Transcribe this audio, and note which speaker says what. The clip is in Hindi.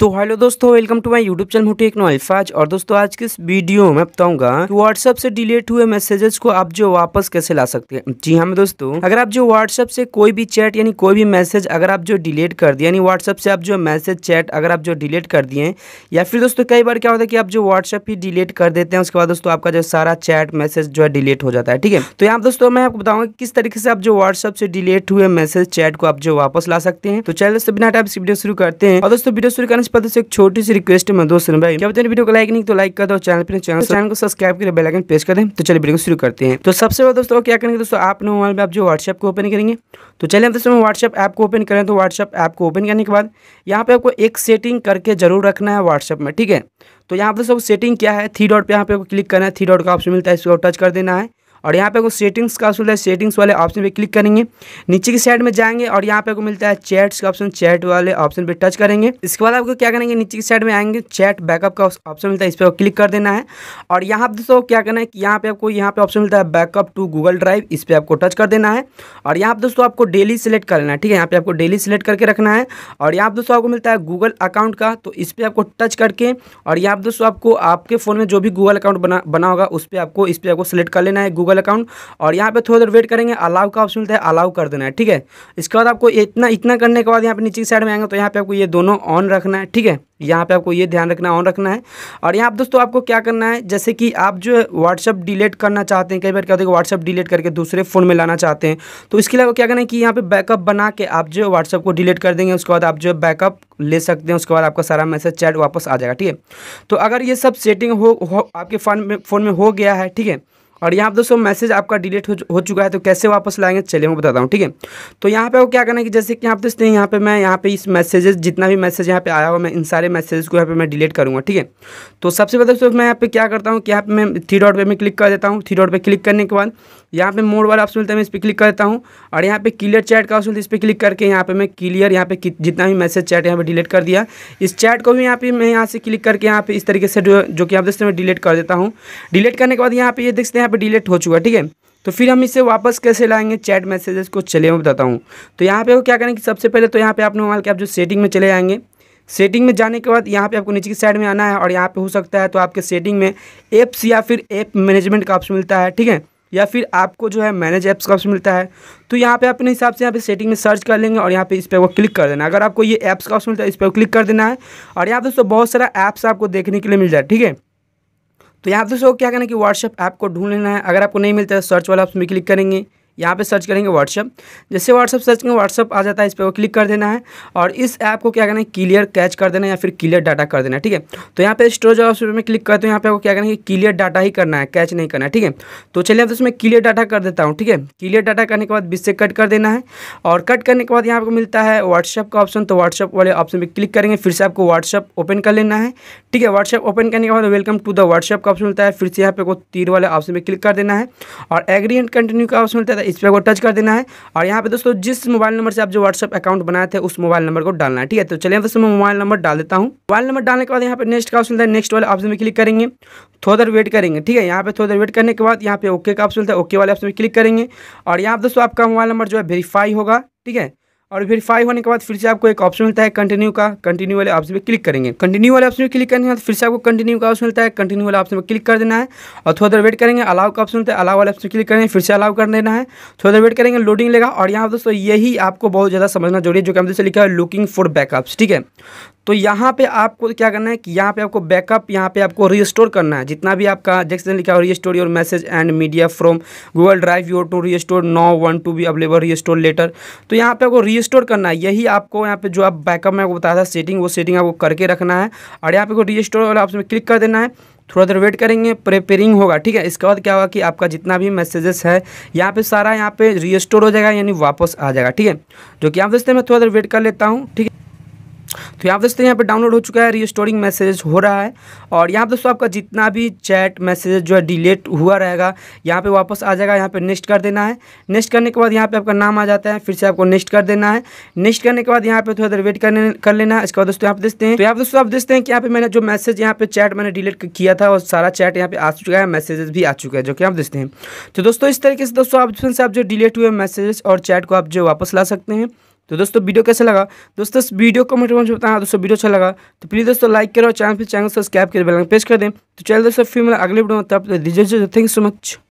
Speaker 1: तो हेलो दोस्तों welcome to my YouTube channel मोटी टेक्नोलफाज और दोस्तों आज के इस वीडियो में बताऊंगा कि व्हाट्सएप से डिलीट हुए मैसेजेस को आप जो वापस कैसे ला सकते हैं जी हाँ दोस्तों अगर आप जो व्हाट्सएप से कोई भी चैट यानी कोई भी मैसेज अगर आप जो डिलीट कर दिए यानी व्हाट्सएप से आप जो मैसेज चैट अगर आप जो डिलीट कर दिए या फिर दोस्तों कई बार क्या होता है कि आप जो व्हाट्सएप ही डिलीट कर देते हैं उसके बाद दोस्तों आपका जो सारा चैट मैसेज जो है डिलीट हो जाता है ठीक है तो यहाँ दोस्तों मैं आपको बताऊंगा किस तरीके से आप जो व्हाट्सएप से डिलीट हुए मैसेज चैट को आप जो वापस ला सकते हैं तो चैनल दोस्तों बिना टाइप वीडियो शुरू करते हैं और दोस्तों वीडियो शुरू करने फ्रेंड्स पता से एक छोटी सी रिक्वेस्ट है दोस्त भाई क्या बताए वीडियो को लाइक नहीं तो लाइक कर दो चैनल पर चैनल चैनल को सब्सक्राइब करें बेलाइकन प्रेस कर दें तो चलिए वीडियो को शुरू करते हैं तो सबसे पहले दोस्तों क्या करेंगे दोस्तों आप मोबाइल में आप जो व्हाट्सएप को ओपन करेंगे तो चलिए हम दोस्तों व्हाट्सएप ऐप को ओपन करें तो व्हाट्सएप ऐप को ओपन करने के बाद यहाँ पर आपको एक सेटिंग करके जरूर रखना है व्हाट्सएप में ठीक है तो यहाँ पर दोस्तों सेटिंग क्या है थ्री डॉट पर यहाँ पे क्लिक करना है थ्री डॉट का ऑप्शन मिलता है इसको टच कर देना है और यहाँ पे आपको सेटिंग्स का ऑप्शन है सेटिंग्स वाले ऑप्शन पे क्लिक करेंगे नीचे की साइड में जाएंगे और यहाँ पे को मिलता है चैट्स का ऑप्शन चैट वाले ऑप्शन पे टच करेंगे इसके बाद आपको क्या करेंगे नीचे की साइड में आएंगे चैट बैकअप का ऑप्शन मिलता है इस पर क्लिक कर देना है और यहाँ पर दोस्तों क्या करना है कि यहाँ पे आपको यहाँ पे ऑप्शन मिलता है बैकअप टू गूगल ड्राइव इस पर आपको टच कर देना है और यहाँ पर दोस्तों आपको डेली सिलेक्ट कर लेना है ठीक है यहाँ पे आपको डेली सिलेक्ट करके रखना है और यहाँ पर दोस्तों आपको मिलता है गूगल अकाउंट का तो इस पर आपको टच करके और यहाँ पर दोस्तों आपको आपके फ़ोन में जो भी गूगल अकाउंट बना बना होगा उस पर आपको इस पर आपको सिलेक्ट कर लेना है गूगल गूगल अकाउंट और यहाँ पे थोड़ी देर वेट करेंगे अलाउ का ऑप्शन मिलता है अलाउ कर देना है ठीक है इसके बाद आपको इतना इतना करने के बाद यहाँ पे नीचे की साइड में आएंगे तो यहाँ पे आपको ये दोनों ऑन रखना है ठीक है यहाँ पे आपको ये ध्यान रखना ऑन रखना है और यहाँ पर दोस्तों आपको क्या करना है जैसे कि आप जो है व्हाट्सअप डिलीट करना चाहते हैं कई बार क्या होता है व्हाट्सअप डिलीट करके दूसरे फ़ोन में लाना चाहते हैं तो इसके लिए आपको क्या करना है कि यहाँ पे बैकअप बना के आप जो व्हाट्सअप को डिलीट कर देंगे उसके बाद आप जो बैकअप ले सकते हैं उसके बाद आपका सारा मैसेज चैट वापस आ जाएगा ठीक है तो अगर ये सब सेटिंग हो, हो आपके फ़ोन में फ़ोन में हो गया है ठीक है और यहाँ पर दोस्तों मैसेज आपका डिलीट हो, चुका है तो कैसे वापस लाएंगे चलिए मैं बताता हूँ ठीक है तो यहाँ पे वो क्या करना है कि जैसे कि यहाँ देखते हैं यहाँ पे मैं यहाँ पे इस मैसेजेस जितना भी मैसेज यहाँ पे आया हुआ मैं इन सारे मैसेज को यहाँ पे मैं डिलीट करूँगा ठीक है तो सबसे पहले दोस्तों मैं यहाँ पे क्या करता हूँ कि यहाँ पर मैं थ्री डॉट पर मैं क्लिक कर देता हूँ थ्री डॉट पर क्लिक करने के बाद यहाँ पे मोड वाला ऑप्शन मिलता है मैं इस पर क्लिक करता हूँ और यहाँ पे क्लियर चैट का ऑप्शन इस पर क्लिक करके यहाँ पे मैं क्लियर यहाँ पे जितना भी मैसेज चैट यहाँ पे डिलीट कर दिया इस चैट को भी यहाँ पे मैं यहाँ से क्लिक करके यहाँ पे इस तरीके से जो कि आप हैं मैं डिलीट कर देता हूँ डिलीट करने के बाद यहाँ पे ये देखते हैं यहाँ पे डिलीट हो चुका है ठीक है तो फिर हम इसे वापस कैसे लाएंगे चैट मैसेजेस को चले मैं बताता हूँ तो यहाँ पे वो क्या करेंगे सबसे पहले तो यहाँ पे आपने मोबाइल के आप जो सेटिंग में चले जाएंगे सेटिंग में जाने के बाद यहाँ पे आपको नीचे की साइड में आना है और यहाँ पे हो सकता है तो आपके सेटिंग में एप्स या फिर ऐप मैनेजमेंट का ऑप्शन मिलता है ठीक है या फिर आपको जो है मैनेज ऐप्स का ऑप्शन मिलता है तो यहाँ पे अपने हिसाब से यहाँ पे सेटिंग में सर्च कर लेंगे और यहाँ पे इस पर वो क्लिक कर देना अगर आपको ये ऐप्स का ऑप्शन मिलता है इस पर क्लिक कर देना है और यहाँ दोस्तों बहुत सारा ऐप्स आपको देखने के लिए मिल जाए ठीक है तो यहाँ दोस्तों क्या करना है कि व्हाट्सअप ऐप को ढूंढ लेना है अगर आपको नहीं मिलता है सर्च तो वाला ऑप्शन में क्लिक करेंगे यहाँ पे सर्च करेंगे व्हाट्सअप जैसे व्हाट्सअप सर्च करेंगे व्हाट्सअप आ जाता है इस पर क्लिक कर देना है और इस ऐप को क्या करना है क्लियर कैच कर देना है या फिर क्लियर डाटा कर देना है ठीक है तो यहाँ पे स्टोरेज ऑप्शन में क्लिक करते हैं यहाँ पे आपको क्या करना है क्लियर डाटा ही करना है कैच नहीं करना है ठीक है तो चलिए आप इसमें क्लियर डाटा कर देता हूँ ठीक है क्लियर डाटा करने के बाद बीस से कट कर देना है और कट करने के बाद यहाँ आपको मिलता है व्हाट्सअप का ऑप्शन तो व्हाट्सअप वाले ऑप्शन में क्लिक करेंगे फिर से आपको व्हाट्सअप ओपन कर लेना है ठीक है व्हाट्सअप ओपन करने के बाद वेलकम टू द व्हाट्सअप का ऑप्शन मिलता है फिर से यहाँ पे तीर वाले ऑप्शन में क्लिक कर देना है और एग्री एंड कंटिन्यू का ऑप्शन मिलता है तो इस पर आपको टच कर देना है और यहाँ पे दोस्तों जिस मोबाइल नंबर से आप जो व्हाट्सअप अकाउंट बनाए थे उस मोबाइल नंबर को डालना है ठीक है तो चलिए दोस्तों मैं मोबाइल नंबर डाल देता हूँ मोबाइल नंबर डालने के बाद यहाँ पे नेक्स्ट का ऑप्शन है नेक्स्ट वाले ऑप्शन में क्लिक करेंगे थोड़ा देर वेट करेंगे ठीक है यहाँ पे थोड़ा देर वेट करने के बाद यहाँ पे ओके का ऑप्शन है ओके वाले ऑप्शन में क्लिक करेंगे और यहाँ पर दोस्तों आपका मोबाइल नंबर जो है वेरीफाई होगा ठीक है और वेरीफाई होने के बाद फिर से आपको एक ऑप्शन मिलता है कंटिन्यू का कंटिन्यू वाले ऑप्शन में क्लिक करेंगे कंटिन्यू वाले ऑप्शन में क्लिक करने के बाद फिर से आपको कंटिन्यू का ऑप्शन मिलता है कंटिन्यू वाले ऑप्शन में क्लिक कर देना है और थोड़ा देर वेट करेंगे अलाउ का ऑप्शन मिलता है अलाउ वाले ऑप्शन क्लिक करेंगे फिर से अलाउ कर देना है थोड़ा देर वेट करेंगे लोडिंग लेगा और यहाँ दोस्तों यही आपको बहुत ज़्यादा समझना जरूरी है जो कि हम लिखा है लुकिंग फॉर बैकअप्स ठीक है तो यहाँ पे आपको क्या करना है कि यहाँ पे आपको बैकअप यहाँ पे आपको रीस्टोर करना है जितना भी आपका जैसे लिखा हो restore your message and media from Google Drive your to restore no one to be available restore later तो यहाँ पे आपको रीस्टोर करना है यही आपको यहाँ पे जो आप बैकअप में आपको बताया था सेटिंग वो सेटिंग आपको करके रखना है और यहाँ पे को रीस्टोर वाला ऑप्शन में क्लिक कर देना है थोड़ा देर वेट करेंगे प्रिपेयरिंग होगा ठीक है इसके बाद क्या होगा कि आपका जितना भी मैसेजेस है यहाँ पे सारा यहाँ पे रीस्टोर हो जाएगा यानी वापस आ जाएगा ठीक है जो कि आप हैं मैं थोड़ा देर वेट कर लेता हूँ ठीक है तो यहाँ दोस्तों यहाँ पे डाउनलोड हो चुका है रिस्टोरिंग मैसेज हो रहा है और यहाँ पर दोस्तों आपका जितना भी चैट मैसेज जो है डिलीट हुआ रहेगा यहाँ पे वापस आ जाएगा यहाँ पे नेक्स्ट कर देना है नेक्स्ट करने के बाद यहाँ पे आपका नाम आ जाता है फिर से आपको नेक्स्ट कर देना है नेक्स्ट करने के बाद यहाँ पे थोड़ा देर वेट करने कर लेना है इसके बाद दोस्तों यहाँ पे देखते हैं तो यहाँ दोस्तों आप देखते हैं कि यहाँ पे मैंने जो मैसेज यहाँ पे चैट मैंने डिलीट किया था और सारा चैट यहाँ पे आ चुका है मैसेजेस भी आ चुका है जो कि आप देखते हैं तो दोस्तों इस तरीके से दोस्तों ऑप्शन से आप जो डिलीट हुए मैसेजेस और चैट को आप जो वापस ला सकते हैं तो दोस्तों वीडियो कैसे लगा दोस्तों इस वीडियो कमेंट में बताया हाँ, दोस्तों वीडियो अच्छा लगा तो प्लीज़ दोस्तों लाइक करो चैनल पर चैनल सब्सक्राइब कर बेलन प्रेस कर दें तो चलिए दोस्तों फिर मेरा अगले वीडियो में तब दीजिए यू सो मच